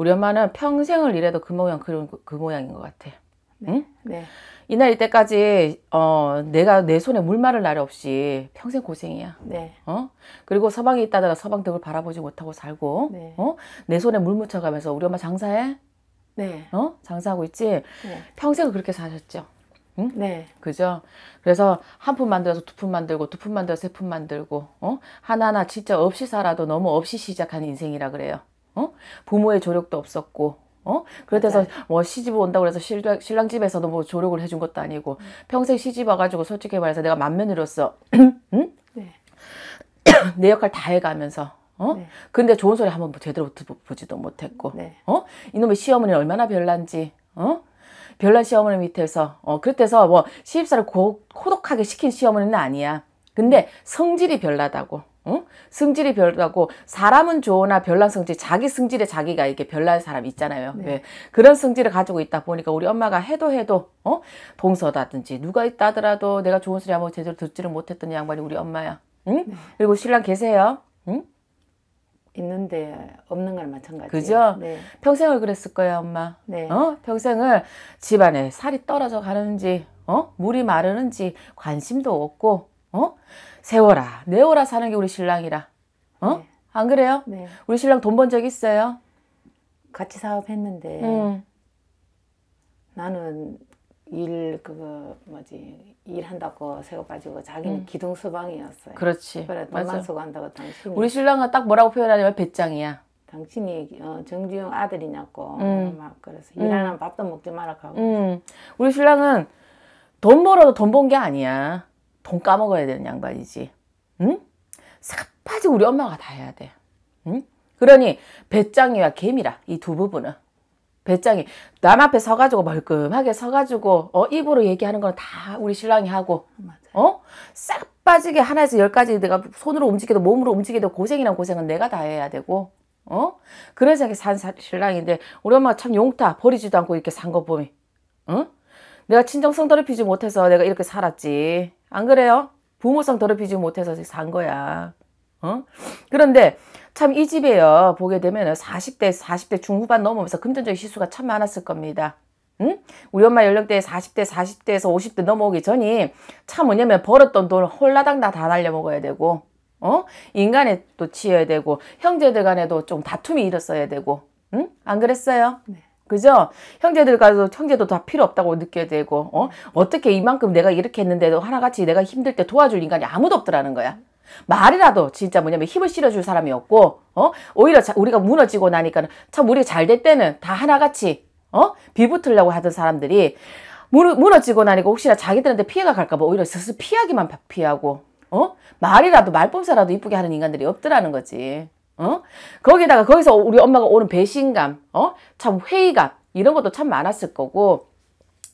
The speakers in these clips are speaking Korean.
우리 엄마는 평생을 일해도 그 모양 그, 그 모양인 것 같아. 네, 응? 네. 이날 이때까지 어 내가 내 손에 물 마를 날 없이 평생 고생이야. 네. 어 그리고 서방에 있다가 서방 덕을 바라보지 못하고 살고. 네. 어내 손에 물 묻혀가면서 우리 엄마 장사해. 네. 어 장사하고 있지. 네. 평생을 그렇게 사셨죠. 응? 네. 그죠? 그래서 한 푼 만들어서 두 푼 만들고 두 푼 만들어서 세 푼 만들고 어 하나하나 진짜 없이 살아도 너무 없이 시작한 인생이라 그래요. 어? 부모의 조력도 없었고, 어? 그래서 네. 뭐 시집 온다고 해서 신랑, 신랑 집에서도 뭐 조력을 해준 것도 아니고 음. 평생 시집 와가지고 솔직히 말해서 내가 만면으로서 응? 네. 내 역할 다 해가면서 어? 네. 근데 좋은 소리 한번 제대로 보지도 못했고 네. 어? 이놈의 시어머니 얼마나 별난지 어? 별난 시어머니 밑에서 어 그때서 뭐 시집사를 고, 고독하게 시킨 시어머니는 아니야. 근데 네. 성질이 별나다고 어? 성질이 별다고 사람은 좋으나 별난 성질 자기 성질에 자기가 이게 렇 별난 사람 있잖아요 네. 네. 그런 성질을 가지고 있다 보니까 우리 엄마가 해도 해도 어? 동서다든지 누가 있다 하더라도 내가 좋은 소리 한번 제대로 듣지를 못했던 양반이 우리 엄마야 응? 네. 그리고 신랑 계세요 응? 있는데 없는 걸 마찬가지. 그죠? 네. 평생을 그랬을 거야, 엄마. 네. 어? 평생을 집안에 살이 떨어져 가는지, 어? 물이 마르는지 관심도 없고, 어? 세워라, 내워라 사는 게 우리 신랑이라. 어? 네. 안 그래요? 네. 우리 신랑 돈 번 적 있어요? 같이 사업했는데 음. 나는 일 그거 뭐지 일한다고 세워 가지고 자기는 음. 기둥 수방이었어요. 그렇지. 그래 돈만 쓰고 한다고 당신 우리 신랑은 딱 뭐라고 표현하냐면 배짱이야. 당신이 어, 정지용 아들이냐고 음. 막 그래서 일하면 밥도 먹지 말라고 하고. 우리 신랑은 돈 벌어도 돈 번 게 아니야. 돈 까먹어야 되는 양반이지. 응? 싹빠지 우리 엄마가 다 해야 돼. 응? 그러니 배짱이와 개미라 이 두 부분은 배짱이 남 앞에 서가지고 멀끔하게 서가지고 어 입으로 얘기하는 건 다 우리 신랑이 하고 어싹 빠지게 하나에서 열까지 내가 손으로 움직여도 몸으로 움직여도 고생이란 고생은 내가 다 해야 되고 어 그런 생각에 산 신랑인데 우리 엄마가 참 용타 버리지도 않고 이렇게 산 거 보니 응 내가 친정성 더럽히지 못해서 내가 이렇게 살았지 안 그래요? 부모성 더럽히지 못해서 산 거야. 어? 그런데 참 이 집에요. 보게 되면 40대, 40대 중후반 넘으면서 금전적인 실수가 참 많았을 겁니다. 응? 우리 엄마 연령대에 40대, 40대에서 50대 넘어오기 전이 참 뭐냐면 벌었던 돈을 홀라당 다 날려먹어야 되고 어? 인간에 또 치여야 되고 형제들 간에도 좀 다툼이 일었어야 되고 응? 안 그랬어요? 네. 그죠? 형제들과도 형제도 다 필요 없다고 느껴야 되고 어? 어떻게 이만큼 내가 이렇게 했는데도 하나같이 내가 힘들 때 도와줄 인간이 아무도 없더라는 거야. 말이라도 진짜 뭐냐면 힘을 실어줄 사람이 없고 어? 오히려 자, 우리가 무너지고 나니까 참 우리가 잘 될 때는 다 하나같이 어? 비붙으려고 하던 사람들이 무너, 무너지고 나니까 혹시나 자기들한테 피해가 갈까봐 오히려 스스로 피하기만 피하고 어? 말이라도 말범사라도 이쁘게 하는 인간들이 없더라는 거지. 어? 거기다가 거기서 우리 엄마가 오는 배신감, 어? 참 회의감 이런 것도 참 많았을 거고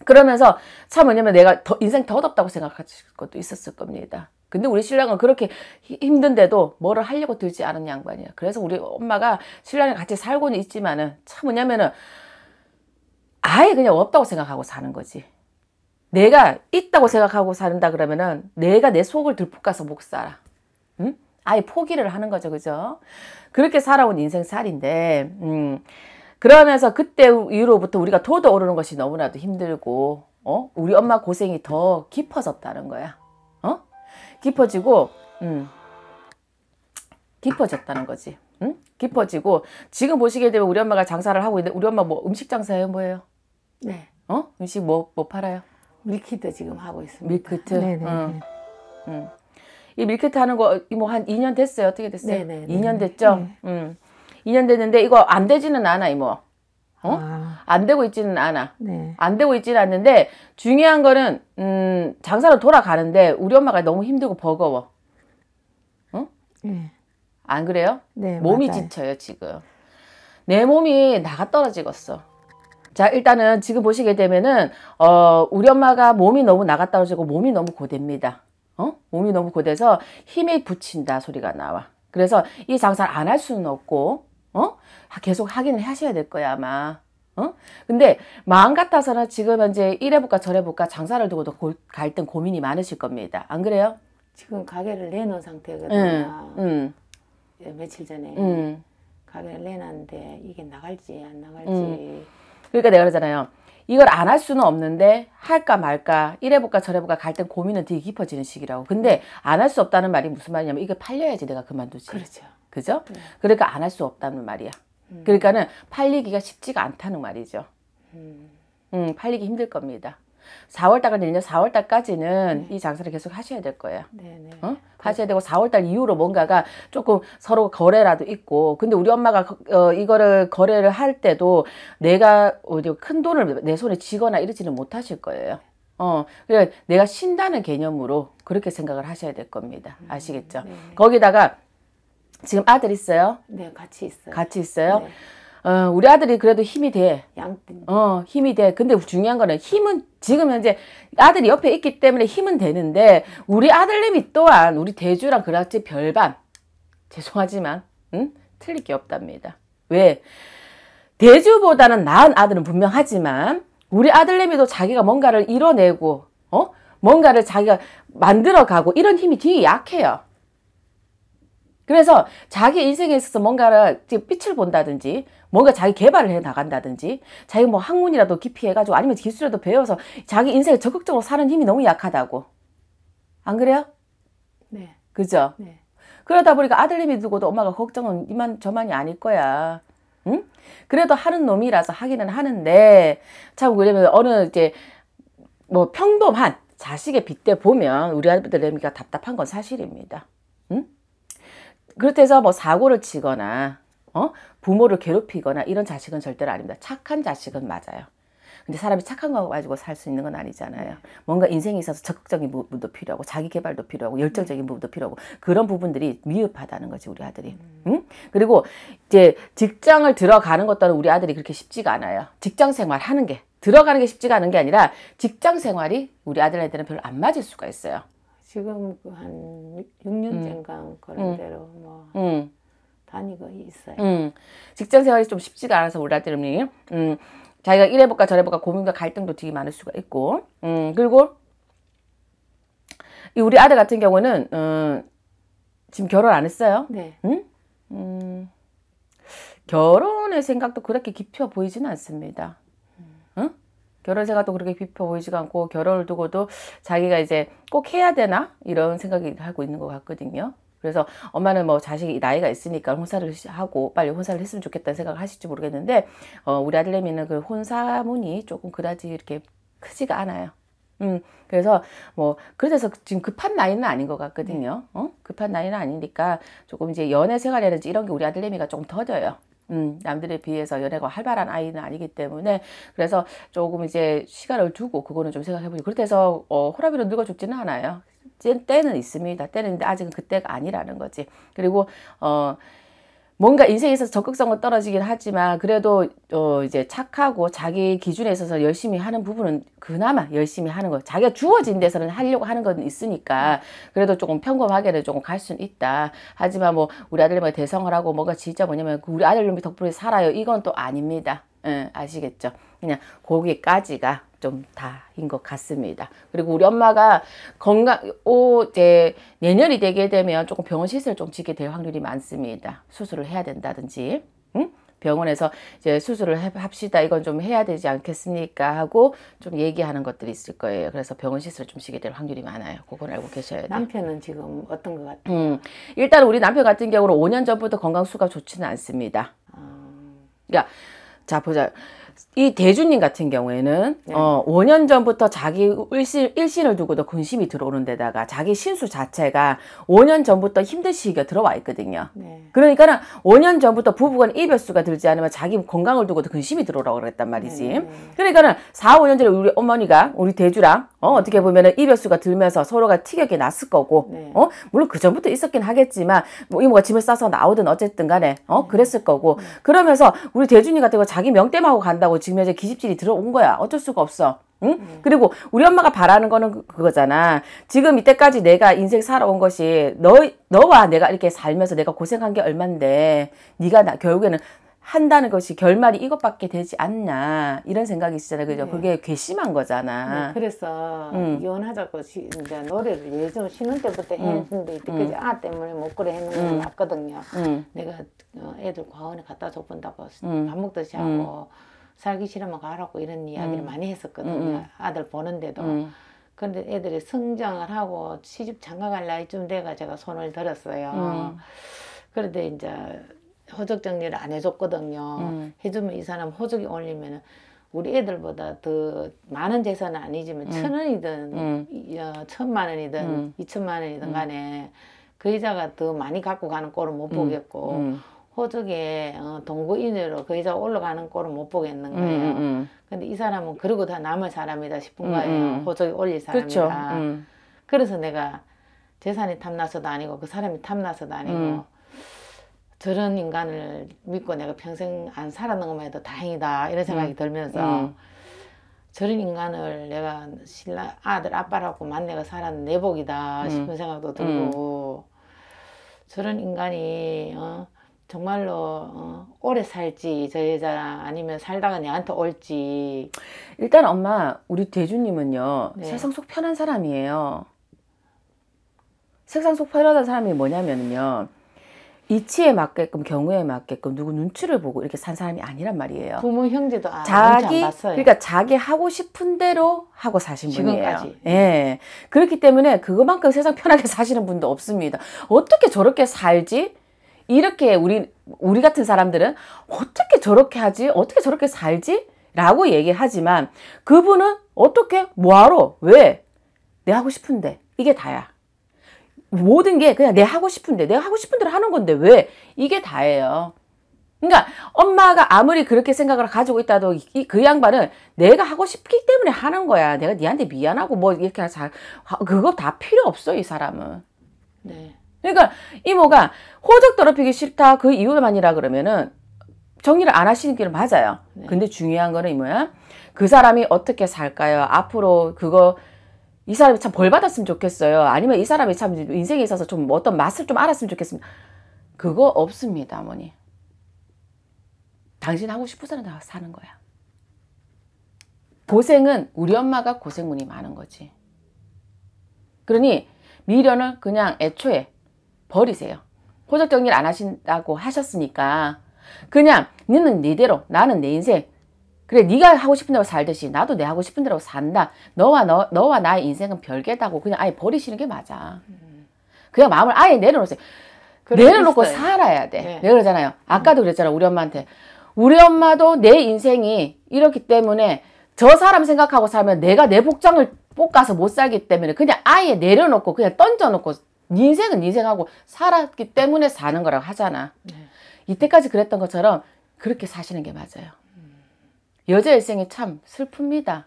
그러면서 참뭐냐면 내가 더 인생 더덥다고 생각하실 것도 있었을 겁니다. 근데 우리 신랑은 그렇게 힘든데도 뭐를 하려고 들지 않은 양반이야. 그래서 우리 엄마가 신랑이랑 같이 살고는 있지만은 참 뭐냐면은 아예 그냥 없다고 생각하고 사는 거지. 내가 있다고 생각하고 산다 그러면은 내가 내 속을 들볶아서 못 살아. 아예 포기를 하는 거죠. 그죠? 그렇게 살아온 인생살인데 음, 그러면서 그때 이후로부터 우리가 도도 오르는 것이 너무나도 힘들고 어? 우리 엄마 고생이 더 깊어졌다는 거야. 어? 깊어지고 음, 깊어졌다는 거지. 음? 깊어지고 지금 보시게 되면 우리 엄마가 장사를 하고 있는데 우리 엄마 뭐 음식 장사예요? 뭐예요? 네. 어? 음식 뭐, 뭐 팔아요? 밀키트 지금 하고 있습니다. 밀키트? 네네. 음. 음. 이 밀키트 하는 거뭐한 2년 됐어요. 어떻게 됐어요? 네네 2년 됐죠. 네. 음. 2년 됐는데 이거 안 되지는 않아 이모. 뭐. 어? 아. 안 되고 있지는 않아. 네. 안 되고 있지는 않는데 중요한 거는 음, 장사로 돌아가는데 우리 엄마가 너무 힘들고 버거워. 응? 어? 네. 안 그래요? 네, 몸이 맞아요. 지쳐요 지금. 내 몸이 나가 떨어지겠어. 자 일단은 지금 보시게 되면은 어 우리 엄마가 몸이 너무 나가 떨어지고 몸이 너무 고됩니다. 어? 몸이 너무 고돼서 힘에 붙인다 소리가 나와. 그래서 이 장사를 안 할 수는 없고, 어? 계속 하기는 하셔야 될 거야, 아마. 어? 근데 마음 같아서는 지금 현재 이래볼까 저래볼까 장사를 두고도 갈등 고민이 많으실 겁니다. 안 그래요? 지금 가게를 내놓은 상태거든요. 음, 음. 며칠 전에 음. 가게를 내놨는데 이게 나갈지 안 나갈지. 그러니까 내가 그러잖아요. 이걸 안 할 수는 없는데 할까 말까 이래볼까 저래볼까 갈 땐 고민은 되게 깊어지는 시기라고 근데 안 할 수 없다는 말이 무슨 말이냐면 이게 팔려야지 내가 그만두지 그렇죠 그죠 네. 그러니까 안 할 수 없다는 말이야 음. 그러니까는 팔리기가 쉽지가 않다는 말이죠 음. 음, 팔리기 힘들 겁니다 4월달까지 내년 4월달까지는 네. 이 장사를 계속 하셔야 될 거예요. 네, 네. 어? 하셔야 되고 4월달 이후로 뭔가가 조금 서로 거래라도 있고 근데 우리 엄마가 어, 이거를 거래를 할 때도 내가 어디 큰 돈을 내 손에 쥐거나 이러지는 못하실 거예요. 네. 어, 그래 내가 쉰다는 개념으로 그렇게 생각을 하셔야 될 겁니다. 음, 아시겠죠? 네. 거기다가 지금 아들 있어요? 네, 같이 있어요. 같이 있어요? 네. 어, 우리 아들이 그래도 힘이 돼. 양 어, 힘이 돼. 근데 중요한 거는 힘은 지금 현재 아들이 옆에 있기 때문에 힘은 되는데 우리 아들님이 또한 우리 대주랑 그랑지 별반. 죄송하지만 응? 틀릴 게 없답니다. 왜? 대주보다는 나은 아들은 분명하지만 우리 아들님이도 자기가 뭔가를 이뤄내고 어? 뭔가를 자기가 만들어가고 이런 힘이 되게 약해요. 그래서 자기 인생에 있어서 뭔가를 빛을 본다든지 뭔가 자기 개발을 해 나간다든지 자기 뭐 학문이라도 깊이 해가지고 아니면 기술이라도 배워서 자기 인생을 적극적으로 사는 힘이 너무 약하다고 안 그래요? 네 그죠? 네. 그러다 보니까 아들님이 두고도 엄마가 걱정은 이만 저만이 아닐 거야 응? 그래도 하는 놈이라서 하기는 하는데 참 그러면 어느 이제 뭐 평범한 자식의 빚대 보면 우리 아들내미가 답답한 건 사실입니다. 그렇다 해서 뭐 사고를 치거나 어? 부모를 괴롭히거나 이런 자식은 절대로 아닙니다. 착한 자식은 맞아요. 근데 사람이 착한 거 가지고 살 수 있는 건 아니잖아요. 뭔가 인생에 있어서 적극적인 부분도 필요하고 자기 개발도 필요하고 열정적인 음. 부분도 필요하고 그런 부분들이 미흡하다는 거지 우리 아들이. 응? 그리고 이제 직장을 들어가는 것도 우리 아들이 그렇게 쉽지가 않아요. 직장 생활 하는 게 들어가는 게 쉽지가 않은 게 아니라 직장 생활이 우리 아들한테는 별로 안 맞을 수가 있어요. 지금 그한 6년째인가 음. 그런 음. 대로 뭐 음. 다니고 있어요. 직장 생활이 좀 쉽지가 않아서 우리한테는 음, 자기가 이래볼까 저래볼까 고민과 갈등도 되게 많을 수가 있고 음, 그리고 이 우리 아들 같은 경우는 음, 지금 결혼 안 했어요? 네. 음? 음, 결혼의 생각도 그렇게 깊어 보이지는 않습니다. 결혼 생활도 그렇게 비펴 보이지가 않고 결혼을 두고도 자기가 이제 꼭 해야 되나 이런 생각이 하고 있는 것 같거든요. 그래서 엄마는 뭐 자식이 나이가 있으니까 혼사를 하고 빨리 혼사를 했으면 좋겠다는 생각을 하실지 모르겠는데 어, 우리 아들내미는 그 혼사문이 조금 그다지 이렇게 크지가 않아요. 음, 그래서 뭐 그래서 지금 급한 나이는 아닌 것 같거든요. 네. 어? 급한 나이는 아니니까 조금 이제 연애 생활이라든지 이런 게 우리 아들내미가 조금 더뎌요. 음, 남들에 비해서 연애가 활발한 아이는 아니기 때문에 그래서 조금 이제 시간을 두고 그거는 좀 생각해보니 그렇다해서 어, 호라비로 늙어 죽지는 않아요. 때는 있습니다. 때는 있는데 아직은 그때가 아니라는 거지. 그리고 어 뭔가 인생에 있어서 적극성은 떨어지긴 하지만 그래도 어 이제 착하고 자기 기준에 있어서 열심히 하는 부분은 그나마 열심히 하는 거 자기가 주어진 데서는 하려고 하는 건 있으니까 그래도 조금 평범하게는 조금 갈 수는 있다 하지만 뭐 우리 아들님이 대성을 하고 뭐가 진짜 뭐냐면 그 우리 아들놈이 덕분에 살아요 이건 또 아닙니다 예, 아시겠죠? 그냥 거기까지가 좀 다인 것 같습니다. 그리고 우리 엄마가 건강, 오, 이제 내년이 되게 되면 조금 병원 시설 좀 지게 될 확률이 많습니다. 수술을 해야 된다든지, 응? 병원에서 이제 수술을 합시다. 이건 좀 해야 되지 않겠습니까? 하고 좀 얘기하는 것들이 있을 거예요. 그래서 병원 시술좀 쉬게 될 확률이 많아요. 그건 알고 계셔야 돼요. 남편은 지금 어떤 것 같아요? 음, 일단 우리 남편 같은 경우는 5년 전부터 건강수가 좋지는 않습니다. 음... 그러니까 자 보자. 이 대주님 같은 경우에는 네. 어, 5년 전부터 자기 일신, 일신을 두고도 근심이 들어오는 데다가 자기 신수 자체가 5년 전부터 힘든 시기가 들어와 있거든요. 네. 그러니까 는 5년 전부터 부부간 이별수가 들지 않으면 자기 건강을 두고도 근심이 들어오라고 그랬단 말이지. 네. 그러니까 는 4, 5년 전에 우리 어머니가 우리 대주랑 어, 어떻게 보면은 이별수가 들면서 서로가 티격이 났을 거고, 네. 어, 물론 그 전부터 있었긴 하겠지만, 뭐 이모가 짐을 싸서 나오든 어쨌든 간에, 어, 네. 그랬을 거고, 네. 그러면서 우리 대준이 같은 거 자기 명땜하고 간다고 지금 현재 기집질이 들어온 거야. 어쩔 수가 없어. 응? 음. 그리고 우리 엄마가 바라는 거는 그, 그거잖아. 지금 이때까지 내가 인생 살아온 것이 너 너와 내가 이렇게 살면서 내가 고생한 게 얼만데 네가 나, 결국에는 한다는 것이 결말이 이것밖에 되지 않냐 이런 생각이 있잖아요. 그죠? 네. 그게 괘씸한 거잖아. 네, 그래서 음. 이혼하자고 시, 이제 노래를 예전 신혼 때부터 음. 했는데 음. 이때까지 음. 아 때문에 못 그래 했는 건 음. 맞거든요. 음. 내가 어, 애들 과원에 갖다 줘본다고 밥 먹듯이 하고 살기 싫으면 가라고 이런 이야기를 많이 했었거든요. 아들 보는데도. 근데 애들이 성장을 하고 시집 장가 갈 나이쯤 돼가 제가 손을 들었어요. 그런데 이제 호적 정리를 안 해줬거든요. 음. 해주면 이 사람 호적이 올리면은 우리 애들보다 더 많은 재산은 아니지만 음. 천 원이든 음. 어, 천만 원이든 음. 이천만 원이든 음. 간에 그 이자가 더 많이 갖고 가는 꼴을 못 음. 보겠고 호적에 어, 동거 인으로 그 이자 올라가는 꼴을 못 보겠는 거예요. 근데 이 사람은 그러고 다 남을 사람이다 싶은 거예요. 호적이 올릴 사람이다. 그렇죠. 그래서 내가 재산이 탐나서도 아니고 그 사람이 탐나서도 아니고 저런 인간을 믿고 내가 평생 안 살았는 것만 해도 다행이다 이런 음. 생각이 음. 들면서 음. 저런 인간을 내가 신랑 아들 아빠라고 만나가 살았는 내 복이다 음. 싶은 생각도 들고 음. 저런 인간이 어, 정말로 어, 오래 살지 저 여자 아니면 살다가 내한테 올지 일단 엄마 우리 대주님은요 네. 세상 속 편한 사람이에요 세상 속 편한 사람이 뭐냐면요 이치에 맞게끔 경우에 맞게끔 누구 눈치를 보고 이렇게 산 사람이 아니란 말이에요. 부모 형제도 아, 자기 그러니까 자기 하고 싶은 대로 하고 사신 지금까지. 분이에요. 예. 그렇기 때문에 그것만큼 세상 편하게 사시는 분도 없습니다. 어떻게 저렇게 살지? 이렇게 우리 우리 같은 사람들은 어떻게 저렇게 하지? 어떻게 저렇게 살지? 라고 얘기 하지만 그분은 어떻게 뭐하러 왜? 내 하고 싶은데 이게 다야. 모든 게 그냥 내 하고 싶은데 내가 하고 싶은 대로 하는 건데 왜 이게 다예요. 그러니까 엄마가 아무리 그렇게 생각을 가지고 있다도 이, 그 양반은 내가 하고 싶기 때문에 하는 거야. 내가 니한테 미안하고 뭐 이렇게 자, 아, 그거 다 필요 없어 이 사람은. 네. 그러니까 이모가 호적 더럽히기 싫다 그 이유만이라 그러면은 정리를 안 하시는 게 맞아요. 네. 근데 중요한 거는 이모야 그 사람이 어떻게 살까요? 앞으로 그거 이 사람이 참 벌 받았으면 좋겠어요. 아니면 이 사람이 참 인생에 있어서 좀 어떤 맛을 좀 알았으면 좋겠습니다. 그거 없습니다, 어머니. 당신 하고 싶어서는 다 사는 거야. 고생은 우리 엄마가 고생문이 많은 거지. 그러니 미련은 그냥 애초에 버리세요. 호적 정리를 안 하신다고 하셨으니까 그냥 너는 네대로 나는 내 인생 그래 네가 하고 싶은 대로 살듯이 나도 내 하고 싶은 대로 산다. 너와 너, 너와 나의 인생은 별개다고 그냥 아예 버리시는 게 맞아. 그냥 마음을 아예 내려놓으세요. 내려놓고 있어요. 살아야 돼. 네. 내가 그러잖아요. 아까도 그랬잖아 우리 엄마한테. 우리 엄마도 내 인생이 이렇기 때문에 저 사람 생각하고 살면 내가 내 복장을 볶아서 못 살기 때문에 그냥 아예 내려놓고 그냥 던져놓고 네 인생은 네 인생하고 살았기 때문에 사는 거라고 하잖아. 네. 이때까지 그랬던 것처럼 그렇게 사시는 게 맞아요. 여자 일생이참 슬픕니다.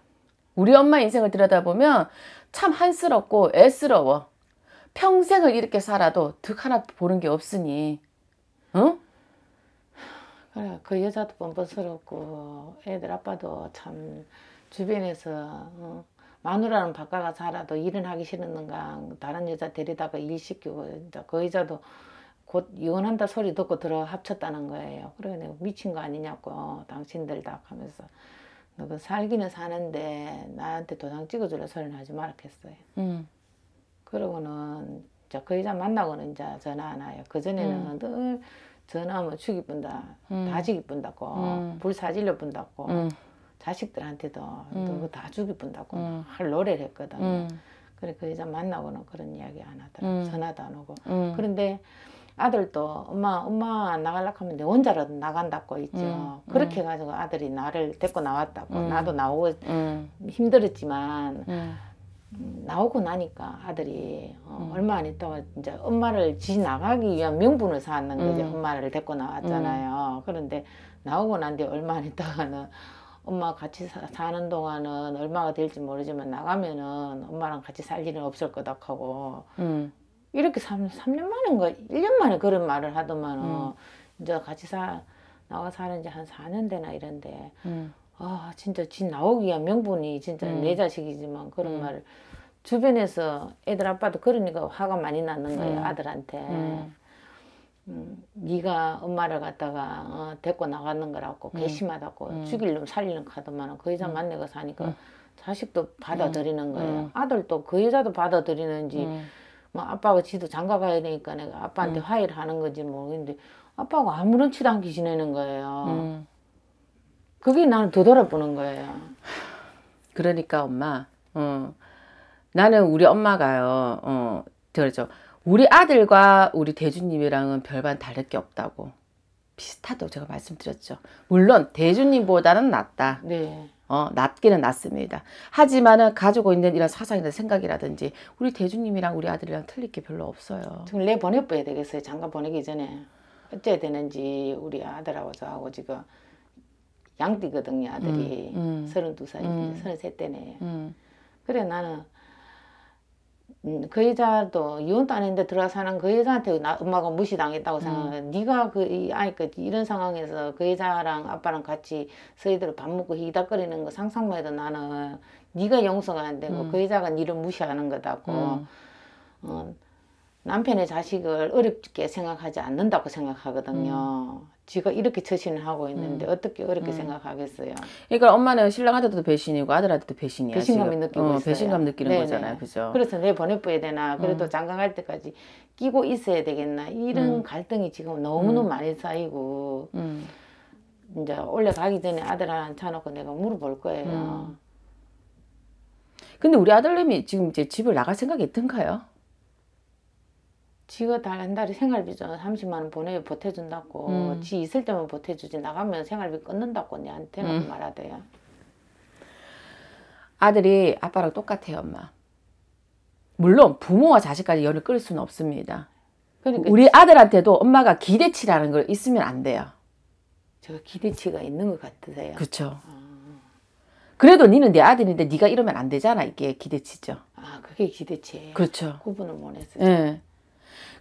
우리 엄마 인생을 들여다보면 참 한스럽고 애스러워. 평생을 이렇게 살아도 득 하나 보는 게 없으니. 응? 그래, 그 여자도 번번스럽고 애들 아빠도 참 주변에서 어, 마누라는 바깥가 살아도 일은 하기 싫었는가 다른 여자 데리다가 일 시키고 그 여자도 곧 이혼한다 소리 듣고 들어 합쳤다는 거예요. 그래 내가 미친 거 아니냐고 당신들 다 하면서 너그 살기는 사는데 나한테 도장 찍어주려 소리는 하지 말았겠어요. 음. 그러고는 이제 그 여자 만나고는 이제 전화 안 해요. 그 전에는 음. 늘 전화하면 죽이 뿐다, 음. 다 죽이 뿐다고, 음. 불사질려 뿐다고, 음. 자식들한테도 음. 다 죽이 뿐다고 음. 할 노래를 했거든요. 음. 그래 그 여자 만나고는 그런 이야기 안 하더라고 음. 전화도 안 오고 음. 그런데 아들도 엄마 엄마 나가려고 하면 내 혼자라도 나간다고 있죠. 음, 음, 그렇게 음. 해가지고 아들이 나를 데리고 나왔다고 음. 나도 나오고 음. 힘들었지만 음. 나오고 나니까 아들이 어, 얼마 안 있다가 이제 엄마를 지 나가기 위한 명분을 사는 거죠. 엄마를 데리고 나왔잖아요. 그런데 나오고 난 뒤 얼마 안 있다가는 엄마 같이 사, 사는 동안은 얼마가 될지 모르지만 나가면은 엄마랑 같이 살 일은 없을 거다 하고 음. 이렇게 3, 3년 만인가 1년 만에 그런 말을 하더만은 음. 이제 같이 사 나와 사는 지한 4년 되나 이런데 음. 아 진짜 집나오기가 명분이 진짜 음. 내 자식이지만 그런 음. 말을 주변에서 애들 아빠도 그러니까 화가 많이 났는 거예요 음. 아들한테 음. 음, 네가 엄마를 갖다가 어, 데리고 나가는 거라고 괘씸하다고 죽일 놈 살리는 카더만그 여자 만나고 사니까 자식도 받아들이는 거예요 아들도 그 여자도 받아들이는지 뭐 아빠가 지도 장가 가야 되니까 내가 아빠한테 음. 화해를 하는 건지 모르겠는데 아빠가 아무런치도 않게 지내는 거예요. 음. 그게 나는 되돌아보는 거예요. 그러니까 엄마, 어, 나는 우리 엄마가요, 어, 그렇죠. 우리 아들과 우리 대주님이랑은 별반 다를 게 없다고 비슷하다고 제가 말씀드렸죠. 물론 대주님보다는 낫다. 네. 어, 낮기는 낫습니다 하지만은 가지고 있는 이런 사상이나 생각이라든지 우리 대주님이랑 우리 아들이랑 틀릴 게 별로 없어요. 지금 내 보내봐야 되겠어요. 장가 보내기 전에 어째 되는지 우리 아들하고 저하고 지금 양띠거든요. 아들이 음, 음. 서른두 음, 살인데 서른세 네 음. 그래 나는 음, 그 여자도 이혼도 안 했는데 들어가 사는 그 여자한테 나, 엄마가 무시당했다고 생각해. 음. 네가 그 이 아이 그 이런 상황에서 그 여자랑 아빠랑 같이 서희들 밥 먹고 히닥거리는 거 상상만 해도 나는 네가 용서가 안 되고 음. 그 여자가 니를 무시하는 거다고. 음. 어, 남편의 자식을 어렵게 생각하지 않는다고 생각하거든요. 음. 지가 이렇게 처신을 하고 있는데 음. 어떻게 어렵게 음. 생각하겠어요. 그러니까 엄마는 신랑한테도 배신이고 아들한테도 배신이야. 배신감이 지금. 느끼고 어, 있어요. 배신감 느끼는 네네. 거잖아요. 그죠? 그래서 내 보내줘야 되나 그래도 어. 장가 갈 때까지 끼고 있어야 되겠나 이런 음. 갈등이 지금 너무너무 음. 많이 쌓이고 음. 이제 올라가기 전에 아들 한테 차놓고 내가 물어볼 거예요. 근데 우리 아들님이 지금 이제 집을 나갈 생각이 있던가요? 지가 달 한 달에 생활비 좀 30만 원 보내 보태준다고 음. 지 있을 때만 보태주지 나가면 생활비 끊는다고 내한테는 음. 말하대요. 아들이 아빠랑 똑같아요, 엄마. 물론 부모와 자식까지 연을 끌 수는 없습니다. 그러니까 우리 아들한테도 엄마가 기대치라는 걸 있으면 안 돼요. 제가 기대치가 있는 것 같으세요. 그렇죠. 그래도 니는 내 아들인데 니가 이러면 안 되잖아. 이게 기대치죠. 아, 그게 기대치예요. 그렇죠. 구분을 못했어요. 예.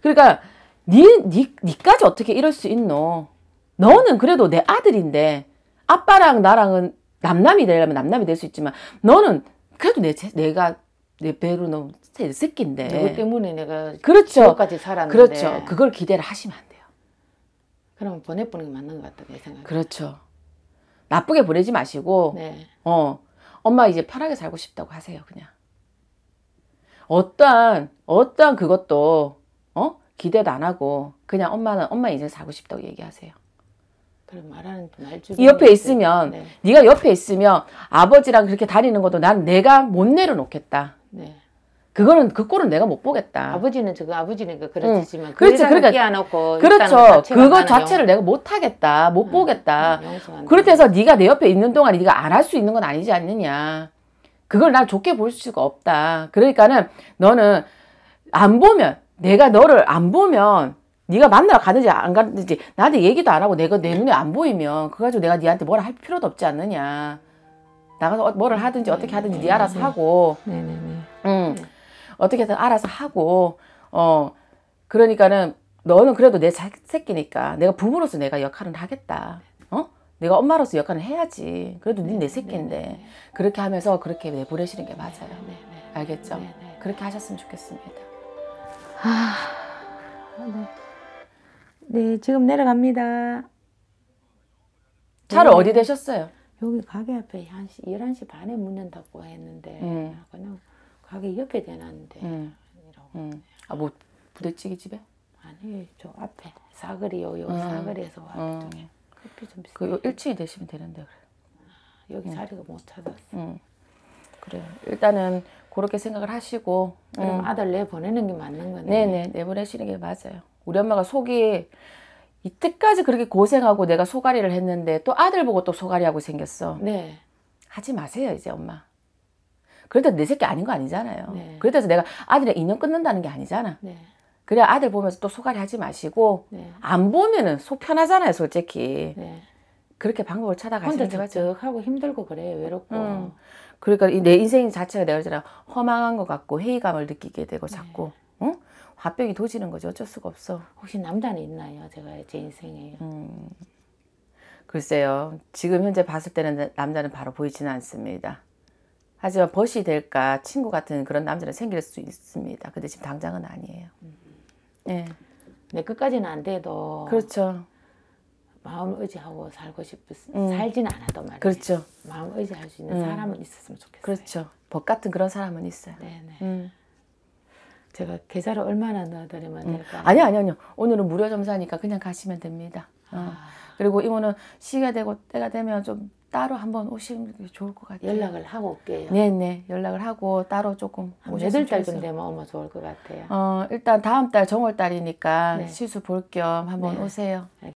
그러니까 니, 니, 니까지 어떻게 이럴 수 있노? 너는 그래도 내 아들인데 아빠랑 나랑은 남남이 되려면 남남이 될 수 있지만 너는 그래도 내, 내가 내 배로 너무 새끼인데. 누구 때문에 내가 그렇죠. 까지 살았는데. 그렇죠. 그걸 기대를 하시면 안 돼요. 그럼 보내보는 게 맞는 것 같다 내 생각. 그렇죠. 나쁘게 보내지 마시고 네. 어 엄마 이제 편하게 살고 싶다고 하세요 그냥. 어떠한 어떠한 그것도 어? 기대도 안 하고 그냥 엄마는 엄마 인생 살고 싶다고 얘기하세요. 그럼 말하는 말주이 옆에 있으면 네. 네가 옆에 있으면 아버지랑 그렇게 다니는 것도 난 내가 못 내려놓겠다. 네. 그거는 그 꼴은 내가 못 보겠다. 아버지는 저거 아버지는 그 그렇지만 응. 그렇지 그러니까 놓고 그렇죠. 그거 자체를 내가 못 하겠다, 못 응. 보겠다. 응. 그렇다해서 네가 내 옆에 있는 동안 네가 안 할 수 있는 건 아니지 않느냐. 그걸 날 좋게 볼 수가 없다. 그러니까는 너는 안 보면 내가 너를 안 보면 네가 만나러 가는지안가는지 나한테 얘기도 안 하고 내가 내 눈에 안 보이면 그거 가지고 내가 네한테 뭐라 할 필요도 없지 않느냐 나가서 어, 뭐를 하든지 어떻게 하든지 네 알아서 네, 네, 네. 하고 음 응. 어떻게든 알아서 하고 어 그러니까는 너는 그래도 내 새끼니까 내가 부모로서 내가 역할은 하겠다 어 내가 엄마로서 역할을 해야지 그래도 네내 새끼인데 그렇게 하면서 그렇게 내보내시는 게 맞아요 알겠죠 그렇게 하셨으면 좋겠습니다. 아, 네. 지금 내려갑니다. 차를 네. 어디 대셨어요? 여기 가게 앞에 11시 반에 문 연다고 했는데, 음. 그냥 가게 옆에 대놨는데, 음. 음. 아, 뭐, 부대찌개 집에? 아니, 저 앞에. 사거리, 요, 요 음. 사거리에서 와, 음. 쪽에. 커피 좀 비싸. 그, 일찍 되시면 되는데, 그래. 여기 음. 자리가 못 찾았어. 음. 그래. 일단은, 그렇게 생각을 하시고 그럼 음. 아들 내 보내는 게 맞는 거네. 네네 내보내시는 게 맞아요. 우리 엄마가 속이 이때까지 그렇게 고생하고 내가 소가리를 했는데 또 아들 보고 또 소가리하고 생겼어. 네. 하지 마세요 이제 엄마. 그래도 내 새끼 아닌 거 아니잖아요. 네. 그래서 내가 아들의 인연 끊는다는 게 아니잖아. 네. 그래 아들 보면서 또 소가리 하지 마시고 네. 안 보면은 속 편하잖아요 솔직히. 네. 그렇게 방법을 찾아가시는 게 맞죠. 하고 힘들고 그래 외롭고. 음. 그러니까 내 인생 자체가 내가 그잖아 허망한 것 같고 회의감을 느끼게 되고 네. 자꾸 네. 응? 화병이 도지는 거죠. 어쩔 수가 없어. 혹시 남자는 있나요? 제가 제 인생에. 음. 글쎄요. 지금 현재 봤을 때는 남자는 바로 보이지는 않습니다. 하지만 벗이 될까 친구 같은 그런 남자는 생길 수 있습니다. 근데 지금 당장은 아니에요. 음. 네. 네, 끝까지는 안 돼도. 그렇죠. 마음 의지하고 살고 싶으 음. 살진 않아도 말이죠 그렇죠. 마음 의지할 수 있는 음. 사람은 있었으면 좋겠어요. 그렇죠. 법 같은 그런 사람은 있어요. 네네. 음. 제가 계좌를 얼마나 넣어드리면 음. 될까요? 아니요, 아니요, 아니요. 오늘은 무료 점사니까 그냥 가시면 됩니다. 어. 아. 어. 그리고 이모는 시가 되고 때가 되면 좀 따로 한번 오시면 좋을 것 같아요. 연락을 하고 올게요. 네네 연락을 하고 따로 조금 몇 달쯤 되면 오면 좋을 것 같아요. 어 일단 다음 달 정월 달이니까 네. 시수 볼 겸 한번 네. 오세요.